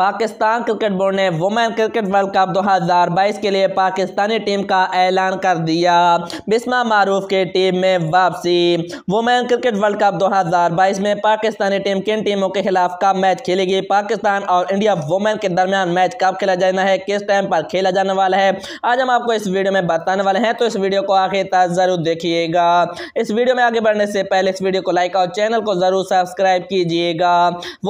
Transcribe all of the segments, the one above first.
Pakistan cricket board ने women cricket world cup 2022 के लिए पाकिस्तानी टीम का ऐलान कर दिया बिस्मा मारूफ के टीम में वापसी वुमेन क्रिकेट वर्ल्ड कप 2022 में पाकिस्तानी टीम किन टीमों के खिलाफ कब मैच खेलेगी पाकिस्तान और इंडिया वुमेन के दरमियान मैच कब खेला जाना है किस टाइम पर खेला जाने वाला है आज हम आपको इस वीडियो में बताने वाले हैं तो इस वीडियो को आखिर तक ज़रूर देखिएगा इस वीडियो में आगे बढ़ने से पहले इस वीडियो को लाइक और चैनल को ज़रूर सब्सक्राइब कीजिएगा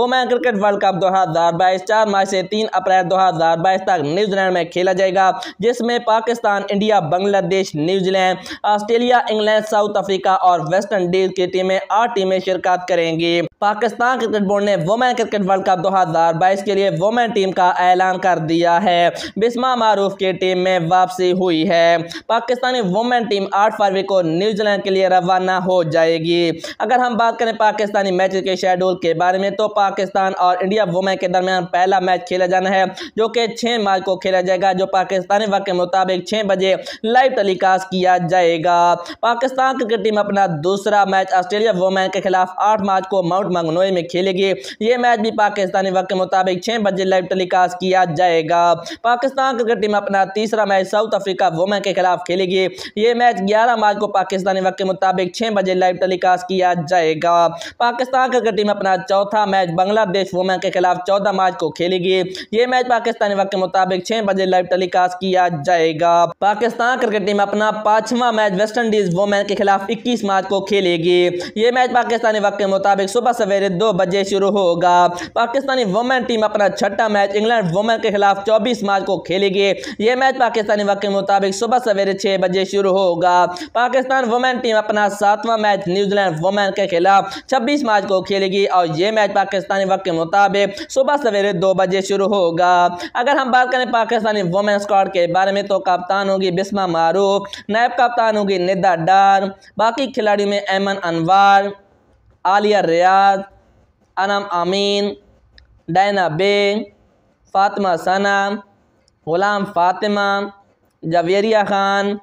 वुमेन क्रिकेट वर्ल्ड कप दो हज़ार चार मार्च से तीन अप्रैल दो हज़ार बाईस तक न्यूजीलैंड में खेला जाएगा जिसमें Pakistan India Bangladesh New Zealand Australia England South Africa और वेस्ट इंडीज की टीमें आठ टीमें शिरकत करेंगी पाकिस्तान क्रिकेट बोर्ड ने वुमेन क्रिकेट वर्ल्ड कप बाईस के लिए वुमेन टीम का ऐलान कर दिया है बिस्मा मारूफ की टीम में वापसी हुई है पाकिस्तानी वुमेन टीम आठ फरवरी को न्यूजीलैंड के लिए रवाना हो जाएगी अगर हम बात करें पाकिस्तानी मैच के शेड्यूल के बारे में तो पाकिस्तान और इंडिया वुमेन के दरमियान पहला पहला मैच खेला जाना है जो कि छः मार्च को खेला जाएगा जो पाकिस्तानी वक्त के मुताबिक छः बजे लाइव टेलीकास्ट किया जाएगा पाकिस्तान क्रिकेट टीम अपना दूसरा मैच ऑस्ट्रेलिया वोमैन के खिलाफ आठ मार्च को माउंट मंगनोई में खेलेगी ये मैच भी पाकिस्तानी वक्त के मुताबिक छः बजे लाइव टेलीकास्ट किया जाएगा पाकिस्तान क्रिकेट टीम अपना तीसरा मैच साउथ अफ्रीका वोमैन के खिलाफ खेलेगी ये मैच ग्यारह मार्च को पाकिस्तानी वक्त के मुताबिक छः बजे लाइव टेलीकास्ट किया जाएगा पाकिस्तान क्रिकेट टीम अपना चौथा मैच बांग्लादेश वोमैन के खिलाफ चौदह मार्च को खेलेगी ये मैच पाकिस्तानी वक्त के मुताबिक छह बजे लाइव टेलीकास्ट किया जाएगा पाकिस्तान क्रिकेट टीम अपना पांचवा मैच वेस्ट इंडीज वोमेन के खिलाफ इक्कीस मार्च को खेलेगी ये मैच पाकिस्तानी वक्त के मुताबिक सुबह सवेरे दो बजे शुरू होगा पाकिस्तानी वोमेन टीम अपना छठा मैच इंग्लैंड वोमेन के खिलाफ चौबीस मार्च को खेलेगी ये मैच पाकिस्तानी वक्त के मुताबिक सुबह सवेरे छह बजे शुरू होगा पाकिस्तान वुमेन टीम अपना सातवा मैच न्यूजीलैंड वोमेन के खिलाफ 26 मार्च को खेलेगी और ये मैच पाकिस्तानी वक्त के मुताबिक सुबह सवेरे दो बजे शुरू होगा अगर हम बात करें पाकिस्तानी वुमेन स्कॉड के बारे में तो कप्तान होगी बिस्मा मारूफ नायब कप्तान होगी निदा डार बाकी खिलाड़ियों में ऐमन अनवार आलिया रियाज अनम आमीन डैना बे फातिमा सना ग़ुलाम फातिमा जवेरिया ख़ान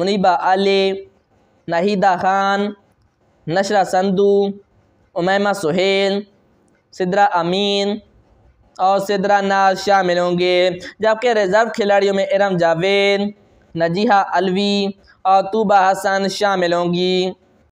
मुनीबा अली नाहिदा ख़ान नशरा संधू उमैमा सुहेल सिद्रा अमीन और सिदरानाज शामिल होंगे जबकि रिज़र्व खिलाड़ियों में इरम जावेद नजीहा अलवी और तूबा हसन शामिल होंगी